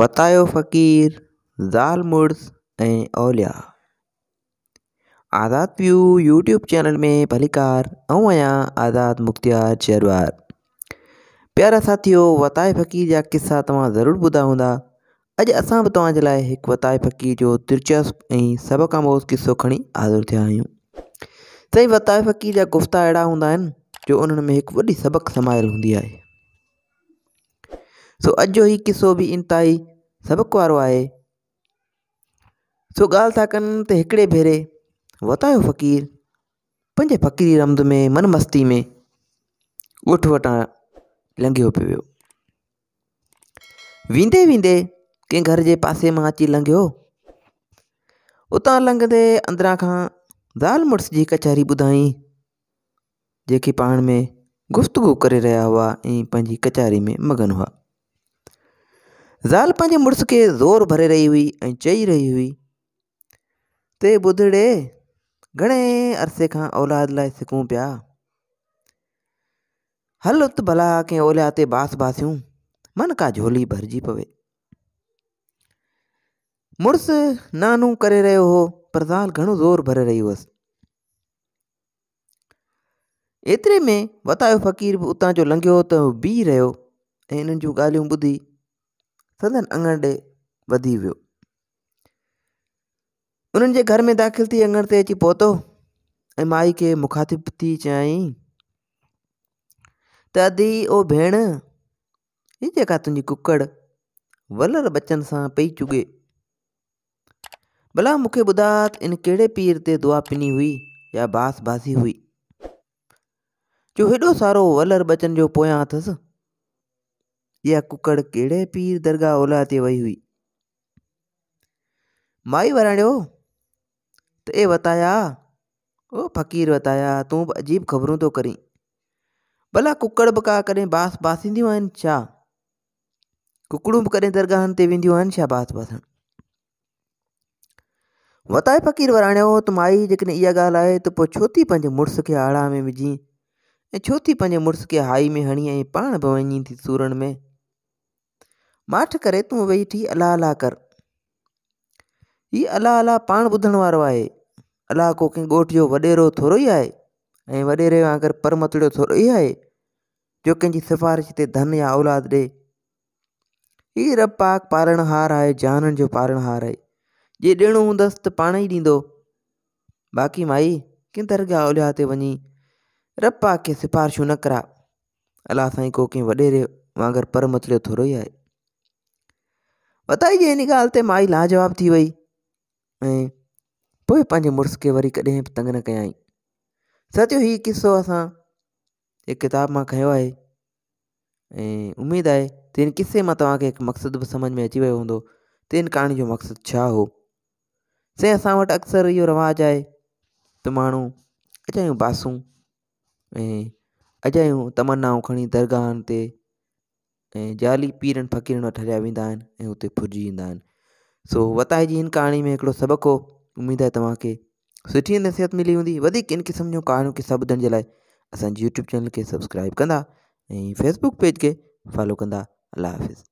वतायो फ़कीर जाल मुड़स ऐं आज़ाद व्यू यूट्यूब चैनल में भलीकार ऐं आज़ाद मुख़्तियार शेरवार प्यारा साथियों वताय फ़कीर जा किसा तव्हां ज़रूरु ॿुधा हूंदा अॼु असां बि तव्हांजे लाइ फ़कीर जो दिलचस्प ऐं सभ खां मोज़ किसो हाज़िर थे सही वताय वताए फ़कीर जा गुफ़्ता अहिड़ा हूंदा जो उन्होंने एक वही सबक सबक़ु समायल हूंदी आहे सो अज जो किस्सो भी बि इंताई सबक़ु वारो आहे सो ॻाल्हि था कनि त हिकिड़े भेरे वतायो फ़क़ीर पंहिंजे फ़क़ीरी रमद में मन मस्ती में ॻोठ वटां लंघियो पियो वियो वेंदे वेंदे कंहिं घर जे पासे मां अची लंघियो उतां लंघंदे अंदरां खां ज़ाल मुड़ुस जी कचहरी ॿुधाई जेके पाण में गुफ़्तगु करे रहिया हुआ ऐं पंहिंजी कचहरी में मगन हुआ ज़ाल पंहिंजे मुड़ुस खे ज़ोर भरे रही हुई ऐं चई रही हुई ते ॿुधड़े घणे अरसे खां औलाद लाइ सिखूं पिया हल उत भला कंहिं ओलिया ते बास बासियूं मन का झोली भरिजी पवे मुड़ुस नानू करे रहियो हो पर ज़ाल घणो ज़ोर भरे रही हुअसि एतिरे में वतायो फ़क़ीर बि उतां जो लंघियो त बीह रहियो ऐं इन्हनि जूं ॻाल्हियूं ॿुधी सदन अङण ॾे वधी वियो उन्हनि घर में दाख़िल थी अङण ते अची पौतो ऐं माई के मुखातिब थी चयाईं त अदी ओ भेण हीअ जेका तुंहिंजी कुकड़ वलर बचनि से पई चुगे भला मूंखे ॿुधात इन कहिड़े पीर ते दुआ पिनी हुई या बास बासी हुई जो हेॾो सारो वलर बचन जो पोयां अथसि यह कुकड़ केड़े पीर दरगाह ओला वही हुई माई वराणियो तो ए बताया ओ फकीर बताया तूं अजीब खबरों तो करी भला कुकड़ बि का कॾहिं बांस बासींदियूं आहिनि छा कुकड़ूं बि कॾहिं दरगाहनि ते वेंदियूं आहिनि छा बांस बासण वताए फ़कीर वराणियो त माई जेकॾहिं इहा ॻाल्हि आहे त पोइ छो थी पंहिंजे मुड़ुस आड़ा में विझी ऐं छो थी पंहिंजे मुड़ुस हाई में हणी ऐं पाण बि वञी थी सूरण में माठ करे तूं वेहीठी अलाह अला कर हीअ अलाह अला पाण ॿुधण वारो आहे अलाह को कंहिं ॻोठ जो वॾेरो थोरो ई आहे ऐं वॾेरे वांगुरु परमतुड़ियो थोरो ई आहे जो कंहिंजी सिफ़ारिश ते धन या औलाद ॾे हीउ हीअ रा पारणहार आहे जाननि जो पारणहार आहे जे ॾिणो हूंदसि त पाण ई ॾींदो बाक़ी माई की दरगाह ओलिहा ते वञी रब पाक खे सिफारिशूं न करा अलाह साईं को कंहिं वॾेरे वांगुरु परमतुड़ियो थोरो ई आहे पताई जे हिन ॻाल्हि ते माई लाजवाबु थी वई ऐं पोइ पंहिंजे मुड़ुसु खे वरी कॾहिं बि तंग न कयाई सचो हीउ किसो असां एक किताब मां खयो आहे ऐं उमेदु आहे त हिन किसे मां तव्हांखे हिकु मक़सदु बि में अची वियो हूंदो त हिन कहाणी जो मक़सदु छा हो साईं असां वटि अक्सर इहो रवाज़ु आहे त माण्हू अजायूं बासूं ऐं अजायूं तमनाऊं खणी ऐं ज़ाली पीरनि फ़कीरनि वटि हलिया वेंदा आहिनि ऐं हुते भुरिजी ईंदा आहिनि सो जी हिन कहाणी में हिकिड़ो सबक़ु हो उमेदु आहे तव्हांखे सुठी नसीहत मिली हूंदी वधीक इन क़िस्म जूं कहाणियूं किसा ॿुधण जे लाइ असांजे यूट्यूब चैनल खे सब्सक्राइब कंदा ऐं फेसबुक पेज खे फॉलो कंदा अलाह हाफ़िज़